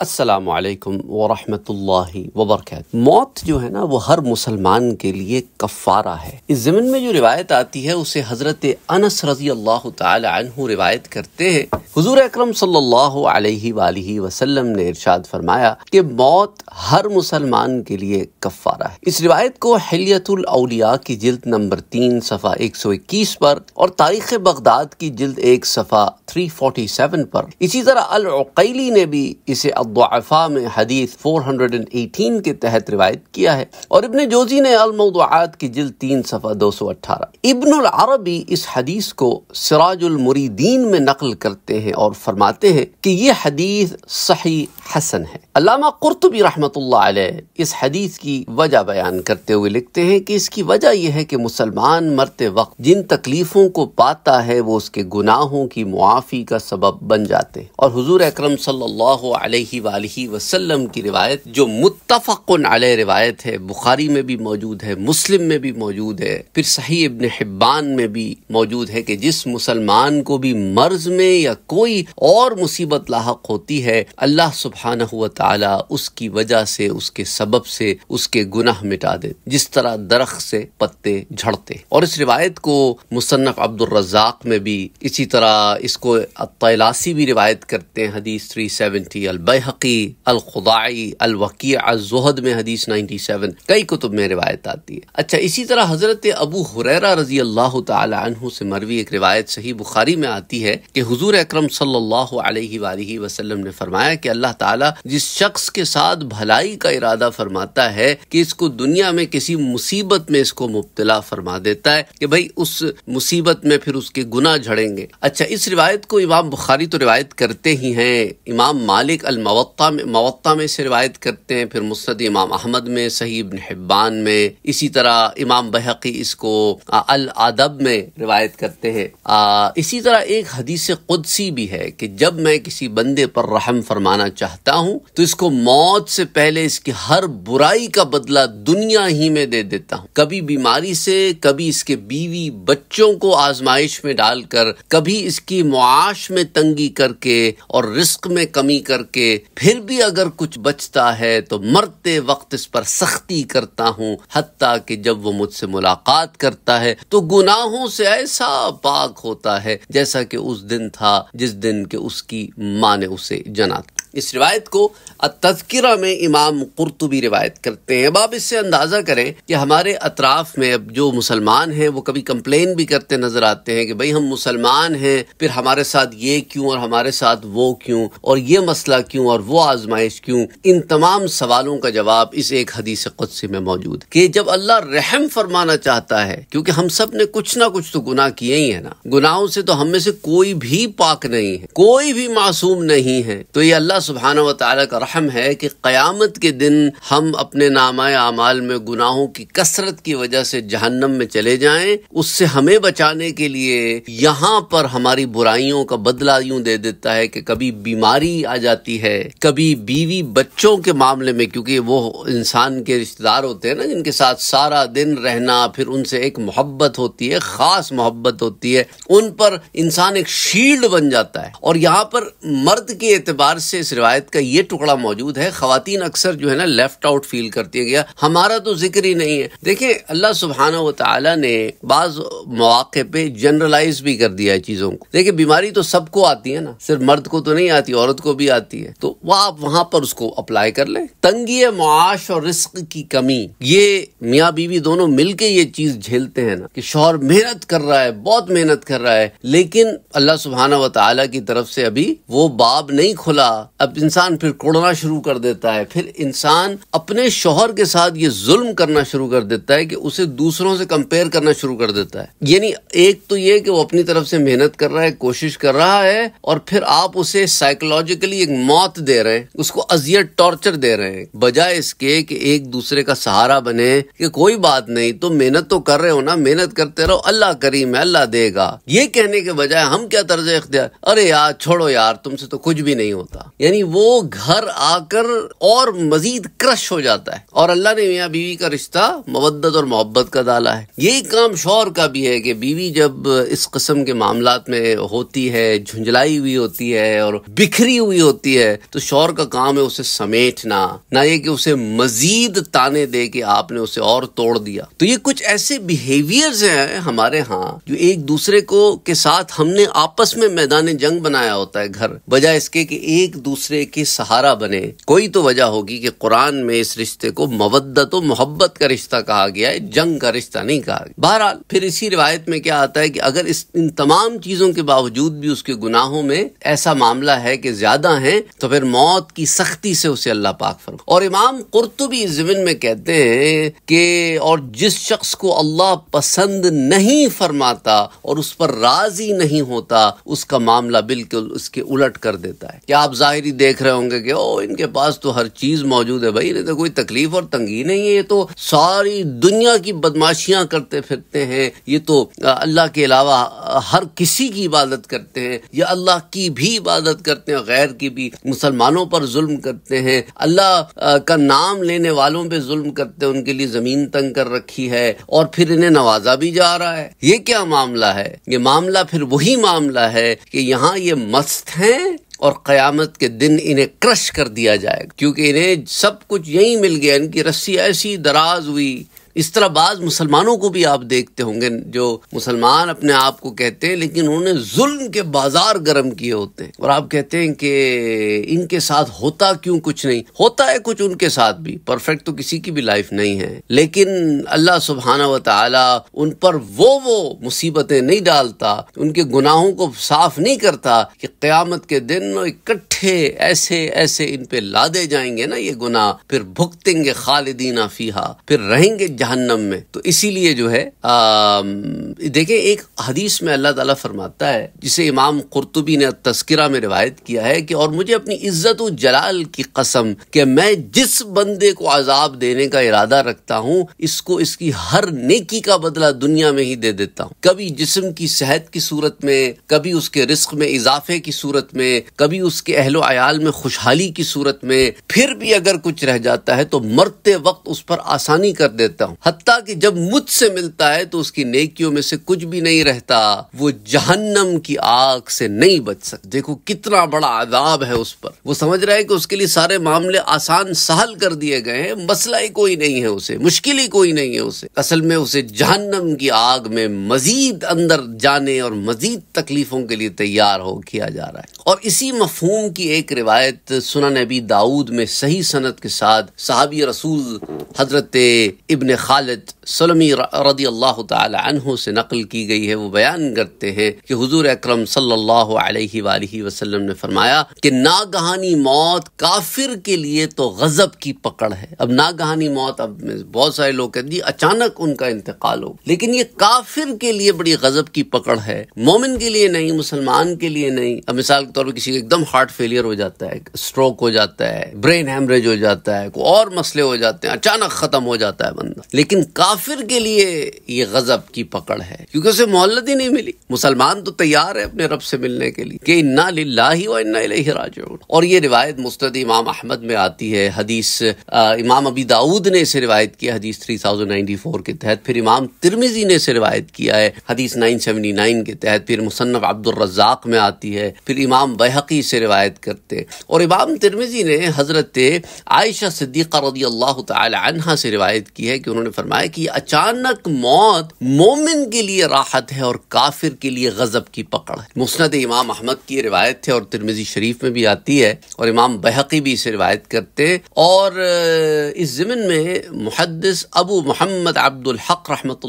असलकम वालेकुम वबरक मौत जो है ना वो हर मुसलमान के लिए कफ़ारा है इस ज़मीन में जो रिवायत आती है उसे हज़रत अनस रजी अल्लाह तु रिवायत करते हैं हजूर अक्रम सल्लल्लाहु वसल्लम ने इरशाद फरमाया कि मौत हर मुसलमान के लिए कफ़ारा है इस रिवायत को हलियतलिया की जल्द नंबर तीन सफ़ा एक सौ इक्कीस पर और तारीख बगदाद की जल्द एक सफ़ा थ्री फोर्टी सेवन पर इसी तरह अलकैली ने भी इसे अलमौदफ़ा में हदीस 418 के तहत रिवायत किया है और इबन जोजी ने अलमौदआत की जिल तीन सफ़ा दो सौ अट्ठारह इबन अरबी इस हदीस को सिराजुलमुरीदीन में नकल करते हैं और फरमाते हैं कि ये हदीस सही हसन है अलामा कुरतबी रहमत इस हदीस की वजह बयान करते हुए लिखते हैं कि इसकी वजह यह है कि मुसलमान मरते वक्त जिन तकलीफ़ों को पाता है वो उसके गुनाहों की मुआफ़ी का सबब बन जाते हैं और हजूर अक्रम सल अलैहि वसल्लम की रिवायत जो मुतफक आल रिवायत है बुखारी में भी मौजूद है मुस्लिम में भी मौजूद है फिर सही इबन हिब्बान में भी मौजूद है कि जिस मुसलमान को भी मर्ज में या कोई और मुसीबत लाक होती है अल्लाह सुबहान हुआ उसकी वजह से उसके सबब से उसके गुनाह मिटा दे जिस तरह दरख्त से पत्ते झड़ते और इस रिवायत को मुसन्फ़ अब्दुलरजाक में भी इसी तरह इसको तैलासी भी रिवायत करते हैं हदीस थ्री सेवेंटी अलबह बैहकी अलखुदाई अलवकी अलजहद में हदीस 97 कई कुतुब में रिवायत आती है अच्छा इसी तरह हजरत अबू हुरैरा रजी अल्लाह तु से मरवी एक रिवायत सही बुखारी में आती है कि हजूर अक्रम वसल्लम ने फरमाया कि अल्लाह ताला जिस शख्स के साथ भलाई का इरादा फरमाता है कि इसको दुनिया में किसी मुसीबत में इसको मुबतला फरमा देता है कि भाई उस मुसीबत में फिर उसके गुना झड़ेंगे अच्छा इस रिवायत को इमाम बुखारी तो रिवायत करते ही हैं इमाम मालिक अल मवत्ता में मवत्ता में से रिवायत करते हैं फिर मुस्त इमाम अहमद में सही इबन हिब्बान में इसी तरह इमाम बहकी इसको अल आदब में रिवायत करते हैं इसी तरह एक हदीस कुदसी भी है कि जब मैं किसी बंदे पर रहम फरमाना चाहता हूँ तो इसको मौत से पहले इसकी हर बुराई का बदला दुनिया ही में दे देता हूँ कभी बीमारी से कभी इसके बीवी बच्चों को आजमाइश में डालकर कभी इसकी मुआश में तंगी करके और रिस्क में कमी करके फिर भी अगर कुछ बचता है तो मरते वक्त इस पर सख्ती करता हूँ हती कि जब वो मुझसे मुलाकात करता है तो गुनाहों से ऐसा पाक होता है जैसा कि उस दिन था जिस दिन के उसकी माँ ने उसे जना इस रिवायत को तस्करा में इमाम कुरतुबी रिवायत करते हैं अब आप इससे अंदाज़ा करें कि हमारे अतराफ़ में अब जो मुसलमान हैं वो कभी कंप्लेन भी करते नज़र आते हैं कि भाई हम मुसलमान हैं फिर हमारे साथ ये क्यों और हमारे साथ वो क्यों और ये मसला क्यों और वो आजमाइश क्यों इन तमाम सवालों का जवाब इस एक हदीस कदसे में मौजूद कि जब अल्लाह रहम फरमाना चाहता है क्योंकि हम सब ने कुछ ना कुछ तो गुनाह किए ही है ना गुनाहों से तो हम में से कोई भी पाक नहीं है कोई भी मासूम नहीं है तो ये अल्लाह सुबहाना वाल का रहम है कि क़यामत के दिन हम अपने नामा अमाल में गुनाहों की कसरत की वजह से जहन्नम में चले जाएं उससे हमें बचाने के लिए यहाँ पर हमारी बुराइयों का बदला यूं दे देता है कि कभी बीमारी आ जाती है कभी बीवी बच्चों के मामले में क्योंकि वो इंसान के रिश्तेदार होते हैं ना जिनके साथ सारा दिन रहना फिर उनसे एक मोहब्बत होती है ख़ास मोहब्बत होती है उन पर इंसान एक शील्ड बन जाता है और यहाँ पर मर्द के एतबार से इस रिवायत का ये टुकड़ा मौजूद है खातन अक्सर जो है ना लेफ्ट आउट फील करती है गया हमारा तो जिक्र ही नहीं है देखिये अल्लाह सुबहाना तला ने बाज मौके पे जनरलाइज भी कर दिया है चीज़ों को देखिए बीमारी तो सबको आती है ना सिर्फ मर्द को तो नहीं आती औरत को भी आती है तो वह आप वहां पर उसको अप्लाई कर ले तंगी मुआश और रिस्क की कमी ये मियाँ बीवी दोनों मिलके ये चीज़ झेलते हैं ना कि शोहर मेहनत कर रहा है बहुत मेहनत कर रहा है लेकिन अल्लाह सुबहाना वाली की तरफ से अभी वो बाब नहीं खुला अब इंसान फिर कोड़ना शुरू कर देता है फिर इंसान अपने शोहर के साथ ये जुल्म करना शुरू कर देता है कि उसे दूसरों से कंपेयर करना शुरू कर देता है यानी एक तो ये कि वो अपनी तरफ से मेहनत कर रहा है कोशिश कर रहा है और फिर आप उसे साइकोलॉजिकली एक मौत दे रहे हैं उसको अजियत टॉर्चर दे रहे हैं बजाय इसके कि एक दूसरे का सहारा बने कि कोई बात नहीं तो मेहनत तो कर रहे हो ना मेहनत करते रहो अल्लाह करीम है अल्लाह देगा ये कहने के बजाय हम क्या तर्ज इख्तियार अरे यार छोड़ो यार तुमसे तो कुछ भी नहीं होता यानी वो घर आकर और मजीद क्रश हो जाता है और अल्लाह ने मियाँ बीवी का रिश्ता मवदत और मोहब्बत का डाला है यही काम शोर का भी है कि बीवी जब इस कस्म के मामला में होती है झुंझलाई हुई होती है और बिखरी हुई होती है तो शोर का काम है उसे समेटना ना ये कि उसे मजीद ताने दे के आपने उसे और तोड़ दिया तो ये कुछ ऐसे बिहेवियर्स हैं हमारे यहाँ जो एक दूसरे को के साथ हमने आपस में मैदान जंग बनाया होता है घर बजाय इसके कि एक दूसरे दूसरे की सहारा बने कोई तो वजह होगी कि कुरान में इस रिश्ते को मवदत और मोहब्बत का रिश्ता कहा गया है जंग का रिश्ता नहीं कहा गया बहरहाल फिर इसी रिवायत में क्या आता है कि अगर इस इन तमाम चीजों के बावजूद भी उसके गुनाहों में ऐसा मामला है कि ज्यादा है तो फिर मौत की सख्ती से उसे अल्लाह पाक फरमा और इमाम कुर्तुबी इस जमीन में कहते हैं कि और जिस शख्स को अल्लाह पसंद नहीं फरमाता और उस पर राजी नहीं होता उसका मामला बिल्कुल उसके उलट कर देता है क्या आप जाहिर ही देख रहे होंगे कि ओ इनके पास तो हर चीज मौजूद है भाई इन्हें तो कोई तकलीफ और तंगी नहीं है ये तो सारी दुनिया की बदमाशियां करते फिरते हैं ये तो अल्लाह के अलावा हर किसी की इबादत करते हैं या अल्लाह की भी इबादत करते हैं गैर की भी मुसलमानों पर जुल्म करते हैं अल्लाह का नाम लेने वालों पे जुल्म करते हैं उनके लिए जमीन तंग कर रखी है और फिर इन्हें नवाजा भी जा रहा है ये क्या मामला है ये मामला फिर वही मामला है कि यहाँ ये मस्त हैं और क़यामत के दिन इन्हें क्रश कर दिया जाएगा क्योंकि इन्हें सब कुछ यहीं मिल गया इनकी रस्सी ऐसी दराज हुई इस तरह बाज मुसलमानों को भी आप देखते होंगे जो मुसलमान अपने आप को कहते हैं लेकिन उन्होंने जुल्म के बाजार गर्म किए होते हैं और आप कहते हैं कि इनके साथ होता क्यों कुछ नहीं होता है कुछ उनके साथ भी परफेक्ट तो किसी की भी लाइफ नहीं है लेकिन अल्लाह सुबहाना वाली उन पर वो वो मुसीबतें नहीं डालता उनके गुनाहों को साफ नहीं करता कि क्यामत के दिन इकट्ठे ऐसे ऐसे इन पे लादे जाएंगे ना ये गुनाह फिर भुगतेंगे खालिदीना फीहा फिर रहेंगे जहन्नम में तो इसीलिए जो है देखिए एक हदीस में अल्लाह ताला फरमाता है जिसे इमाम कुरतुबी ने तस्करा में रिवायत किया है कि और मुझे अपनी इज्जत जलाल की कसम कि मैं जिस बंदे को आजाब देने का इरादा रखता हूँ इसको इसकी हर नेकी का बदला दुनिया में ही दे देता हूँ कभी जिसम की सेहत की सूरत में कभी उसके रिस्क में इजाफे की सूरत में कभी उसके अहलो आयाल में खुशहाली की सूरत में फिर भी अगर कुछ रह जाता है तो मरते वक्त उस पर आसानी कर देता हूँ हूँ कि जब मुझसे मिलता है तो उसकी नेकियों में से कुछ भी नहीं रहता वो जहन्नम की आग से नहीं बच सकता देखो कितना बड़ा आदाब है उस पर वो समझ रहा है कि उसके लिए सारे मामले आसान सहल कर दिए गए हैं मसला ही कोई नहीं है उसे मुश्किल ही कोई नहीं है उसे असल में उसे जहन्नम की आग में मजीद अंदर जाने और मजीद तकलीफों के लिए तैयार हो किया जा रहा है और इसी मफहूम की एक रिवायत सुना नबी दाऊद में सही सनत के साथ साहबी रसूल हजरत इबन खालिद सलमी रदी अल्लाह तह से नकल की गई है वो बयान करते हैं कि हजूर अक्रम सल्लल्लाहु ने फरमाया कि नागहानी मौत काफिर के लिए तो गजब की पकड़ है अब नागहानी मौत अब बहुत सारे लोग कहते अचानक उनका इंतकाल हो लेकिन ये काफिर के लिए बड़ी गजब की पकड़ है मोमिन के लिए नहीं मुसलमान के लिए नहीं अब मिसाल के तौर पर किसी का एकदम हार्ट फेलियर हो जाता है स्ट्रोक हो जाता है ब्रेन हेमरेज हो जाता है और मसले हो जाते हैं अचानक खत्म हो जाता है बंदा लेकिन काफिर के लिए ये गजब की पकड़ है क्योंकि उसे मोहल्लत ही नहीं मिली मुसलमान तो तैयार है अपने रब से मिलने के लिए कि इन्ना लाही और ये रिवायत मुस्तद इमाम अहमद में आती है हदीस आ, इमाम अबी दाऊद ने इसे रिवायत किया हदीस थ्री थाउजेंड फोर के तहत फिर इमाम तिरमिजी ने इसे रिवायत किया है हदीस नाइन सेवनटी नाइन के तहत फिर मुसन्फ अब्दुलरजाक में आती है फिर इमाम बहकी से रिवायत करते और इमाम तिरमिजी ने हजरत आयशा सिद्दीक रजी अल्लाह तहा से रिवायत की है कि उन्होंने फरमाया कि अचानक मौत मोमिन के लिए राहत है और काफिर के लिए गजब की पकड़ है मुस्नद इमाम अहमद की रिवायत है और तिरमिजी शरीफ में भी आती है और इमाम बहकी भी इसे रिवायत करते और इस जमन में मुहदस अबू मोहम्मद अब्दुल हक रहमत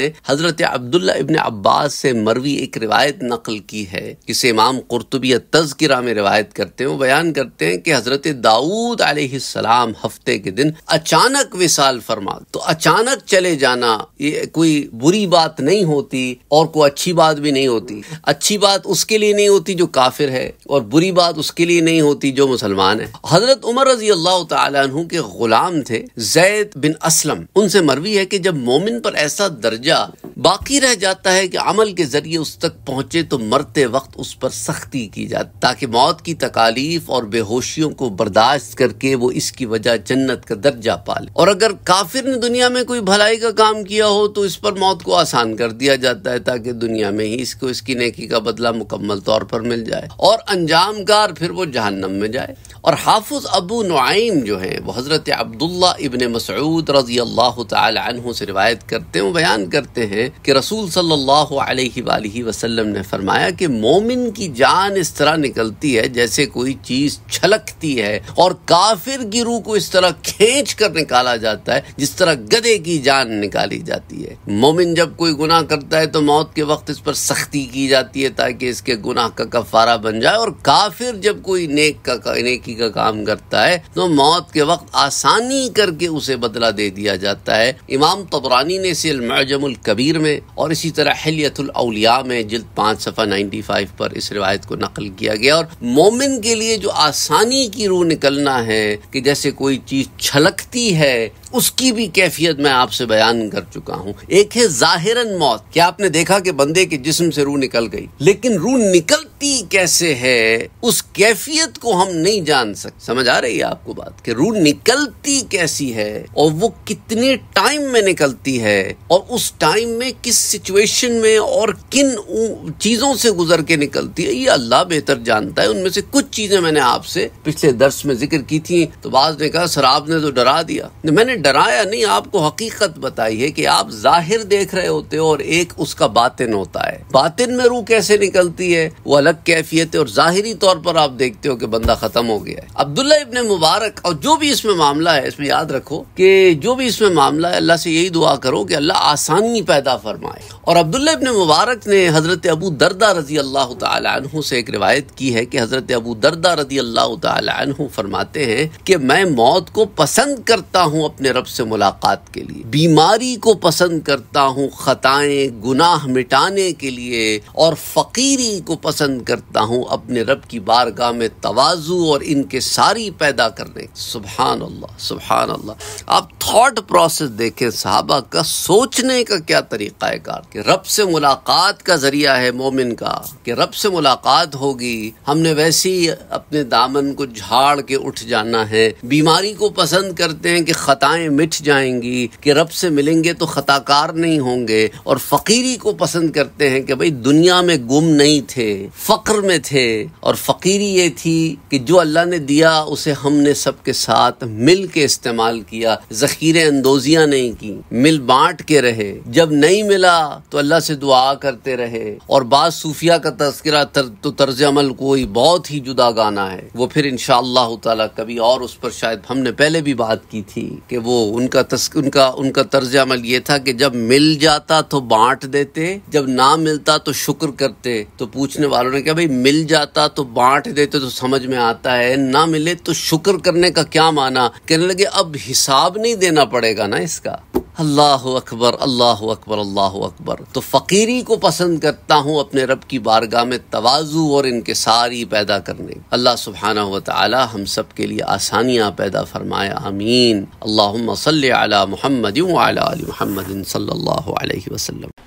ने हजरत अब्दुल्ला इबन अब्बास से मरवी एक रिवायत नकल की है जिसे इमाम कुरतुबी तजकिरा में रिवायत करते हैं वो बयान करते हैं कि हजरत दाऊद आलाम हफ्ते के दिन अचानक विशाल फरमा तो अचानक चले जाना ये कोई बुरी बात नहीं होती और कोई अच्छी बात भी नहीं होती अच्छी बात उसके लिए नहीं होती जो काफिर है और बुरी बात उसके लिए नहीं होती जो मुसलमान है हजरत उमर रजी अल्लाह तु के गुलाम थे जैद बिन असलम उनसे मरवी है कि जब मोमिन पर ऐसा दर्जा बाकी रह जाता है कि अमल के जरिए उस तक पहुंचे तो मरते वक्त उस पर सख्ती की जाती ताकि मौत की तकालीफ और बेहोशियों को बर्दाश्त करके वो इसकी वजह जन्नत का दर्जा पाले और अगर काफिर ने दुनिया दुनिया में कोई भलाई का काम किया हो तो इस पर मौत को आसान कर दिया जाता है ताकि दुनिया में ही इसको इसकी नेकी का बदला मुकम्मल तौर पर मिल जाए और कार फिर वो जहन्नम में जाए और हाफुज अबू नुआइम जो है वो हज़रत अब्दुल्ला इबन मसूद रजी अल्लाह तु से रिवायत करते हैं बयान करते हैं कि रसूल सल्लल्लाहु अलैहि वसल्लम ने फरमाया कि मोमिन की जान इस तरह निकलती है जैसे कोई चीज़ छलकती है और काफिर की रूह को इस तरह खींच कर निकाला जाता है जिस तरह गधे की जान निकाली जाती है मोमिन जब कोई गुनाह करता है तो मौत के वक्त इस पर सख्ती की जाती है ताकि इसके गुनाह का कफारा बन जाए और काफिर जब कोई नेक का नेकी का काम करता है तो मौत के वक्त आसानी करके उसे बदला दे दिया जाता है इमाम तबरानी ने इसे मजमुल कबीर में और इसी तरह हलियतुलअलिया में जिल पांच सफ़ा नाइन्टी फाइव पर इस रिवायत को नकल किया गया और मोमिन के लिए जो आसानी की रूह निकलना है कि जैसे कोई चीज़ छलकती है उसकी भी कैफियत कैफियत मैं आपसे बयान कर चुका हूँ एक है जाहिरन मौत क्या आपने देखा कि बंदे के जिस्म से रूह निकल गई लेकिन रूह निकल होती कैसे है उस कैफियत को हम नहीं जान सकते समझ आ रही है आपको बात कि रूह निकलती कैसी है और वो कितने टाइम में निकलती है और उस टाइम में किस सिचुएशन में और किन चीजों से गुजर के निकलती है ये अल्लाह बेहतर जानता है उनमें से कुछ चीजें मैंने आपसे पिछले दर्श में जिक्र की थी तो बाज ने कहा सर आपने तो डरा दिया मैंने डराया नहीं आपको हकीकत बताई है कि आप जाहिर देख रहे होते हो और एक उसका बातिन होता है बातिन में रूह कैसे निकलती है वो अलग कैफियत है और ज़ाहरी तौर पर आप देखते हो कि बंदा ख़त्म हो गया है अब्दुल्ला इब्ने मुबारक और जो भी इसमें मामला है इसमें याद रखो कि जो भी इसमें मामला है अल्लाह से यही दुआ करो कि अल्लाह आसानी पैदा फरमाए और अब्दुल्ला इब्ने मुबारक ने हज़रत अबू दरदा रजी अल्लाह तु से एक रिवायत की है कि हज़रत अबू दरदा रजी अल्लाह तु फरमाते हैं कि मैं मौत को पसंद करता हूँ अपने रब से मुलाकात के लिए बीमारी को पसंद करता हूँ खताएं गुनाह मिटाने के लिए लिए और फ़कीरी को पसंद करता हूँ अपने रब की बारगाह में तवाजू और इनके सारी पैदा करने सुबहान अल्लाह सुबहान अल्लाह आप थॉट प्रोसेस देखें साहबा का सोचने का क्या तरीक़ा कार कि रब से मुलाकात का ज़रिया है मोमिन का कि रब से मुलाकात होगी हमने वैसे ही अपने दामन को झाड़ के उठ जाना है बीमारी को पसंद करते हैं कि खताएं मिट जाएंगी कि रब से मिलेंगे तो ख़ताकार नहीं होंगे और फ़कीरी को पसंद करते हैं कि भाई दुनिया में गुम नहीं थे फक्र में थे और फकीरी ये थी कि जो अल्लाह ने दिया उसे हमने सबके साथ मिल के इस्तेमाल किया जखीरे अंदोजियां नहीं की मिल बांट के रहे जब नहीं मिला तो अल्लाह से दुआ करते रहे और बाद सूफिया का तस्करा तर, तो तर्ज अमल कोई बहुत ही जुदा गाना है वो फिर इनशाला कभी और उस पर शायद हमने पहले भी बात की थी कि वो उनका तस्क, उनका उनका तर्ज अमल ये था कि जब मिल जाता तो बांट देते जब ना मिल मिलता तो शुक्र करते तो पूछने वालों ने कहा भाई मिल जाता तो बांट देते तो समझ में आता है ना मिले तो शुक्र करने का क्या माना कहने लगे अब हिसाब नहीं देना पड़ेगा ना इसका अल्लाह अकबर अल्लाह अकबर अल्लाह अकबर तो फ़कीरी को पसंद करता हूँ अपने रब की बारगाह में तवाजु और इनके सारी पैदा करने अल्लाह सुबहाना वाली हम सब के लिए आसानियाँ पैदा फरमाया आमीन अल्लाह सल अला महमद महमद सल्ला वसलम